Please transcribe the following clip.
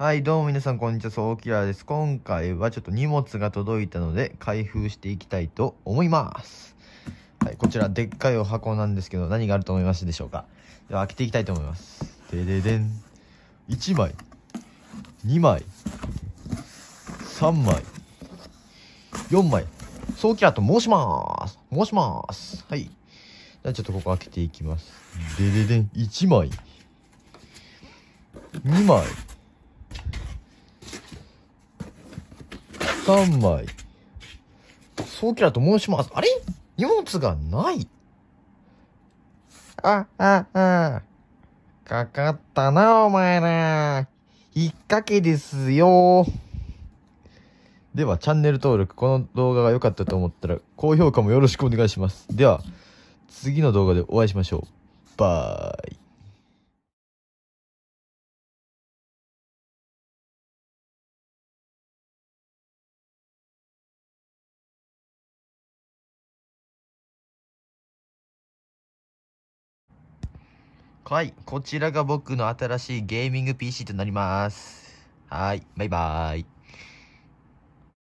はい、どうも皆さん、こんにちは。総キラーです。今回はちょっと荷物が届いたので、開封していきたいと思います。はい、こちら、でっかいお箱なんですけど、何があると思いますでしょうか。では、開けていきたいと思います。でででん。1枚、2枚、3枚、4枚、ソーキラーと申します。申します。はい。じゃあ、ちょっとここ開けていきます。でででん。1枚、2枚、3枚。早期だと申します。あれ荷物がない。あ、あ、あ。かかったな、お前ら。引っ掛けですよ。では、チャンネル登録。この動画が良かったと思ったら、高評価もよろしくお願いします。では、次の動画でお会いしましょう。バイ。はい。こちらが僕の新しいゲーミング PC となります。はい。バイバーイ。